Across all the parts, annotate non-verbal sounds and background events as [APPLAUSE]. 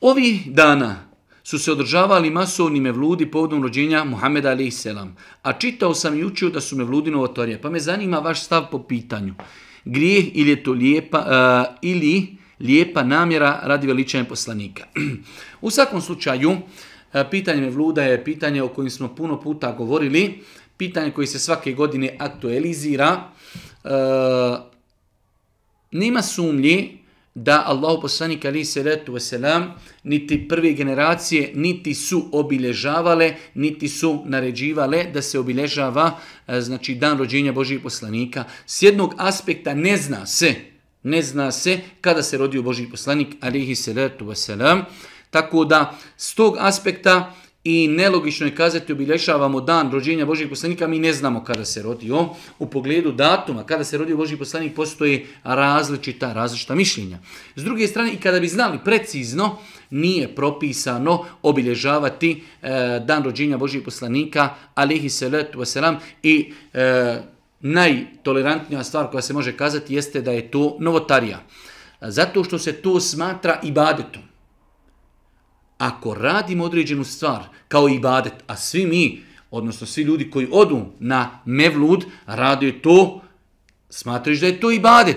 Ovi dana su se održavali masovni mevludi povodom rođenja Muhameda alaih selam, a čitao sam i učio da su mevludi novotorije, pa me zanima vaš stav po pitanju. Grijeh ili je to lijepa, uh, ili lijepa namjera radi veličanja poslanika. [CLEARS THROAT] U svakom slučaju, pitanje mevluda je pitanje o kojim smo puno puta govorili, pitanje koji se svake godine aktualizira. Uh, nema sumlje, da Allah poslanik ali se letu selam niti prve generacije niti su obilježavale niti su naređivale da se obilježava e, znači dan rođenja božjih poslanika s jednog aspekta ne zna se ne zna se kada se rodio Božji poslanik alihi se letu selam tako da s tog aspekta I nelogično je kazati obilješavamo dan rođenja Božijeg poslanika, mi ne znamo kada se rodio. U pogledu datuma, kada se rodio Božiji poslanik, postoje različita, različita mišljenja. S druge strane, i kada bi znali precizno, nije propisano obilježavati e, dan rođenja Božijeg poslanika, alihi salatu wasalam, i e, najtolerantnija stvar koja se može kazati jeste da je to novotarija. Zato što se to smatra ibadetom ako radimo određenu stvar kao ibadet, a svi mi, odnosno svi ljudi koji odu na mevlud, radaju to, smatraš da je to ibadet.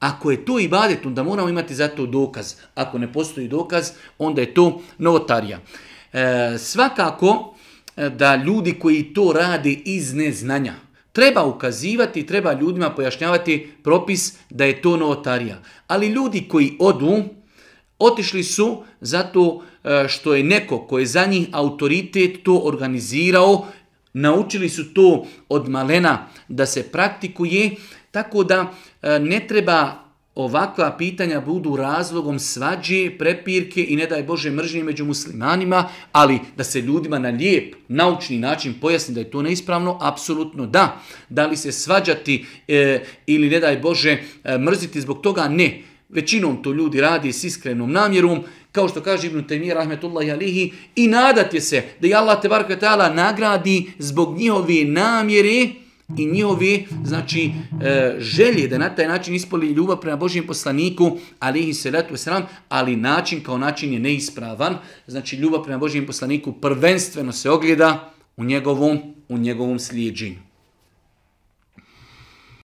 Ako je to ibadet, onda moramo imati za to dokaz. Ako ne postoji dokaz, onda je to novotarija. E, svakako e, da ljudi koji to rade iz neznanja, treba ukazivati, treba ljudima pojašnjavati propis da je to notarija. Ali ljudi koji odu, Otišli su zato e, što je neko ko je za njih autoritet to organizirao, naučili su to od malena da se praktikuje, tako da e, ne treba ovakva pitanja budu razlogom svađe, prepirke i ne daj Bože mržnje među muslimanima, ali da se ljudima na lijep, naučni način pojasni da je to neispravno, apsolutno da. Da li se svađati e, ili ne daj Bože e, mrziti zbog toga, Ne. Većinom to ljudi radi s iskrenom namjerom, kao što kaže Ibn Taymih, rahmetullahi alihi, i nadate se da je Allah tebarka ta'ala nagradi zbog njihove namjere i njihove znači, e, želje da na taj način ispoli ljubav prema Božijem poslaniku, alihi salatu wasalam, ali način kao način je neispravan. Znači, ljubav prema Božijem poslaniku prvenstveno se ogleda u njegovom, u njegovom slijedženju.